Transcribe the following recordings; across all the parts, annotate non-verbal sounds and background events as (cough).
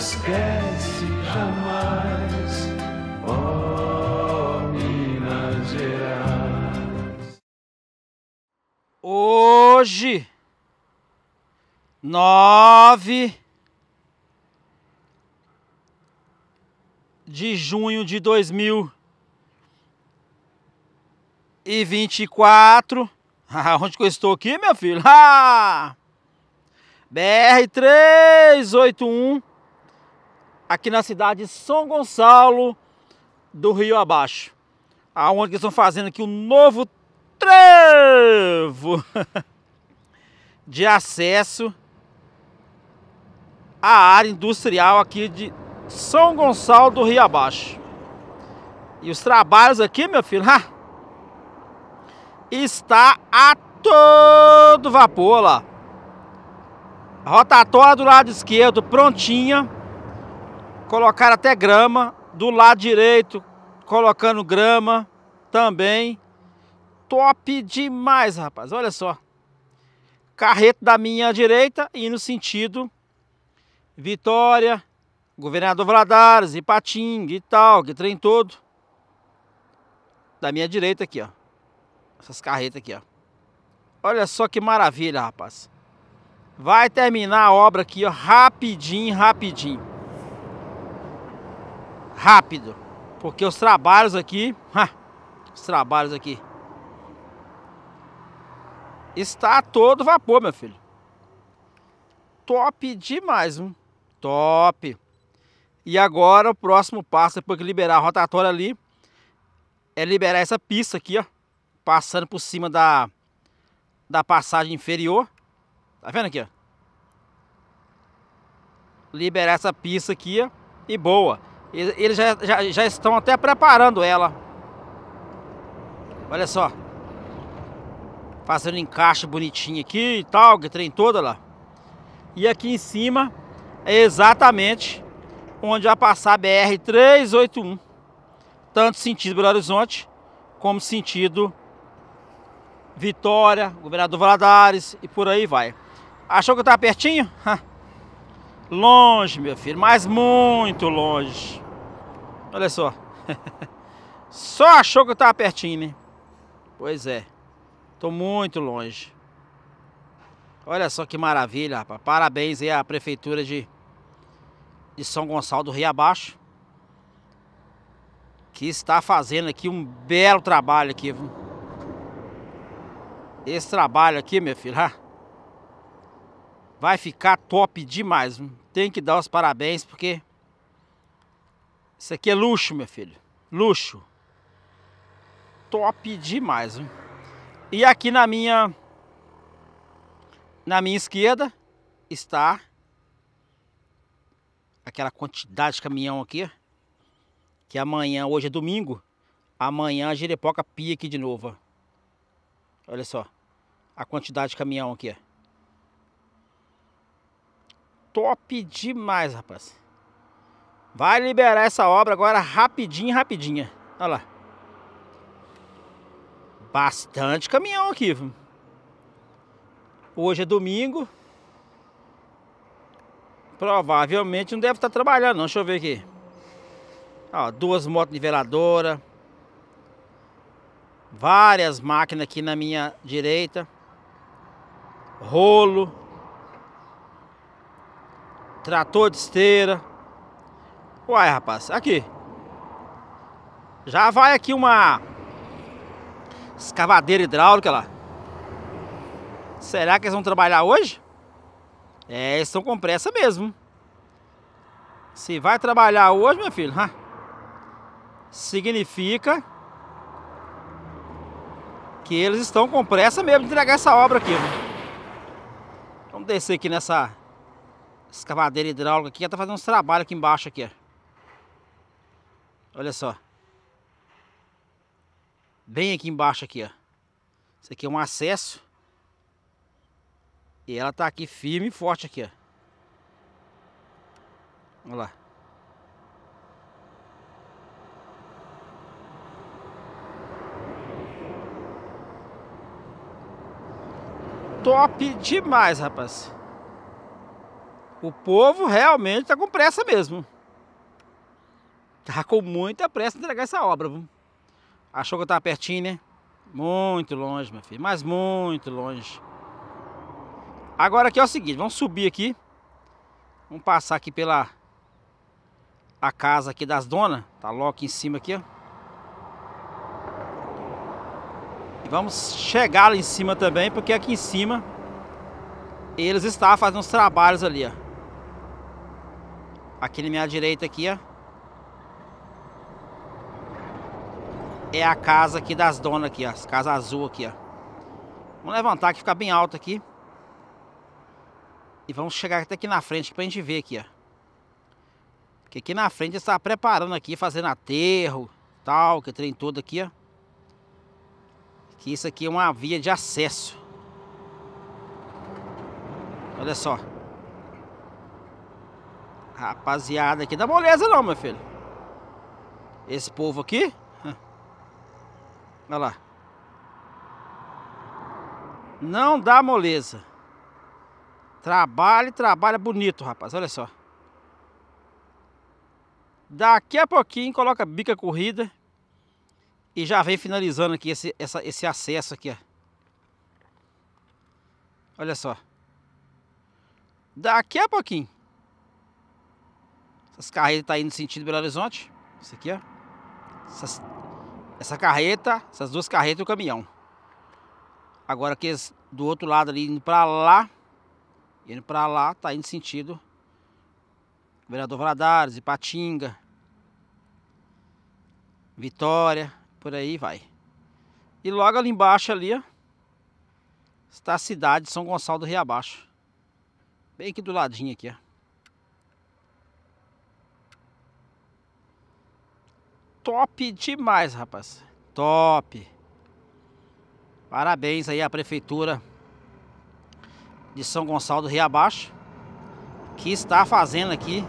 esquece jamais, ó Minas Gerais. Hoje, nove de junho de dois mil e vinte e quatro. (laughs) Ah, onde que eu estou aqui, meu filho? (laughs) Ah! BR 381 aqui na cidade de São Gonçalo do Rio Abaixo. Aonde estão fazendo aqui o um novo trevo (laughs) de acesso à área industrial aqui de São Gonçalo do Rio Abaixo. E os trabalhos aqui, meu filho, ha, está a todo vapor lá. Rotatória do lado esquerdo prontinha colocaram até grama, do lado direito colocando grama também. Top demais, rapaz, olha só. Carreta da minha direita e no sentido Vitória, Governador Valadares, Ipatinga e tal, que trem todo. Da minha direita aqui, ó. Essas carretas aqui, ó. Olha só que maravilha, rapaz. Vai terminar a obra aqui, ó, rapidinho, rapidinho rápido, porque os trabalhos aqui, ha, os trabalhos aqui, está todo vapor, meu filho. Top demais, hein? top. E agora o próximo passo, depois que liberar a rotatória ali, é liberar essa pista aqui, ó, passando por cima da, da passagem inferior. Tá vendo aqui, ó? Liberar essa pista aqui, ó, e boa. Eles já, já, já estão até preparando ela. Olha só. Fazendo encaixe bonitinho aqui e tal, que trem toda lá. E aqui em cima é exatamente onde vai passar a BR-381. Tanto sentido Belo Horizonte, como sentido Vitória, Governador Valadares e por aí vai. Achou que eu tá estava pertinho? (laughs) Longe, meu filho, mas muito longe. Olha só. (laughs) Só achou que eu tava pertinho, né? Pois é. Tô muito longe. Olha só que maravilha, rapaz. Parabéns aí à prefeitura de, de São Gonçalo do Rio Abaixo. Que está fazendo aqui um belo trabalho aqui. Esse trabalho aqui, meu filho, rapaz. Ah, Vai ficar top demais. Tem que dar os parabéns porque isso aqui é luxo, meu filho. Luxo. Top demais. E aqui na minha na minha esquerda está aquela quantidade de caminhão aqui. Que amanhã, hoje é domingo, amanhã a jerepoca pia aqui de novo. Ó. Olha só a quantidade de caminhão aqui. Ó top demais, rapaz. Vai liberar essa obra agora rapidinho, rapidinha. Olha lá. Bastante caminhão aqui. Hoje é domingo. Provavelmente não deve estar trabalhando, não. Deixa eu ver aqui. Ó, duas motos niveladoras. Várias máquinas aqui na minha direita. Rolo. Trator de esteira. Uai, rapaz, aqui. Já vai aqui uma escavadeira hidráulica lá. Será que eles vão trabalhar hoje? É, eles estão com pressa mesmo. Se vai trabalhar hoje, meu filho, significa que eles estão com pressa mesmo de entregar essa obra aqui. Né? Vamos descer aqui nessa escavadeira hidráulica aqui, já tá fazendo uns trabalhos aqui embaixo aqui, ó. Olha só. Bem aqui embaixo aqui, ó. Isso aqui é um acesso. E ela tá aqui firme e forte aqui, ó. Olha lá. Top demais, rapaz. O povo realmente está com pressa mesmo. Está com muita pressa de entregar essa obra. Viu? Achou que eu estava pertinho, né? Muito longe, meu filho. Mas muito longe. Agora aqui é o seguinte. Vamos subir aqui. Vamos passar aqui pela... A casa aqui das donas. Tá logo aqui em cima aqui, ó. E vamos chegar lá em cima também. Porque aqui em cima... Eles estavam fazendo uns trabalhos ali, ó. Aqui na minha direita aqui, ó. É a casa aqui das donas aqui, ó. Casa azul aqui, ó. Vamos levantar que fica bem alto aqui. E vamos chegar até aqui na frente pra gente ver aqui, ó. Porque aqui na frente está preparando aqui, fazendo aterro, tal, que trem todo aqui, ó. Que isso aqui é uma via de acesso. Olha só. Rapaziada aqui, dá moleza não, meu filho. Esse povo aqui. Olha lá. Não dá moleza. Trabalha e trabalha bonito, rapaz. Olha só. Daqui a pouquinho coloca bica corrida. E já vem finalizando aqui esse, essa, esse acesso aqui, ó. Olha só. Daqui a pouquinho. Essa carreta tá indo no sentido Belo Horizonte. Isso aqui, ó. Essas, essa carreta, essas duas carretas e o caminhão. Agora que do outro lado ali indo para lá, indo para lá, tá indo sentido Vereador Valadares, Ipatinga, Vitória, por aí vai. E logo ali embaixo ali, ó, está a cidade de São Gonçalo do Rio Abaixo. Bem aqui do ladinho aqui, ó. top demais, rapaz. Top. Parabéns aí à prefeitura de São Gonçalo do Rio Abaixo, que está fazendo aqui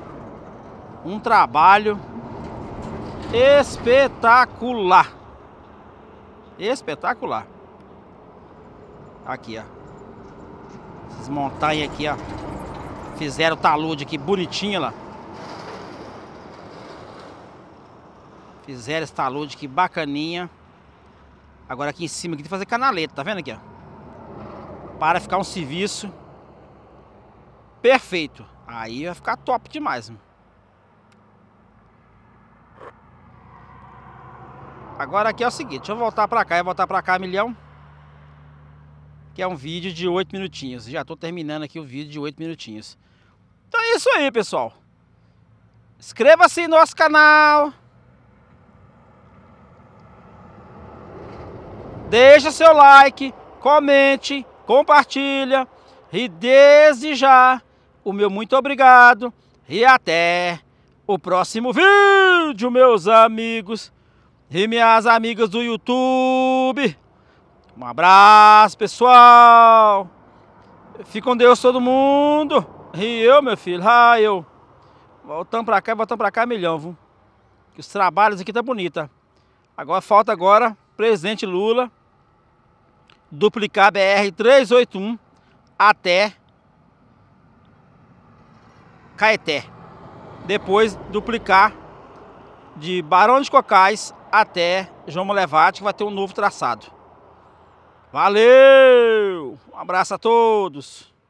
um trabalho espetacular. Espetacular. Aqui, ó. Essas montanhas aqui, ó. Fizeram talude aqui bonitinho lá. Fizeram esse talude, aqui bacaninha. Agora aqui em cima aqui tem que fazer canaleta, tá vendo aqui, ó? Para ficar um serviço perfeito. Aí vai ficar top demais, mano. Agora aqui é o seguinte, deixa eu voltar pra cá, eu voltar pra cá milhão. Que é um vídeo de 8 minutinhos. Já tô terminando aqui o vídeo de 8 minutinhos. Então é isso aí, pessoal. Inscreva-se no nosso canal. Deixa seu like, comente, compartilha e desde já o meu muito obrigado e até o próximo vídeo, meus amigos e minhas amigas do YouTube. Um abraço, pessoal. Fica com Deus todo mundo. E eu, meu filho, ah, eu. Voltando pra cá, voltando pra cá, milhão, viu? Que os trabalhos aqui tá bonita. Agora falta agora, presidente Lula duplicar a BR-381 até Caeté. Depois duplicar de Barão de Cocais até João Molevate, que vai ter um novo traçado. Valeu! Um abraço a todos!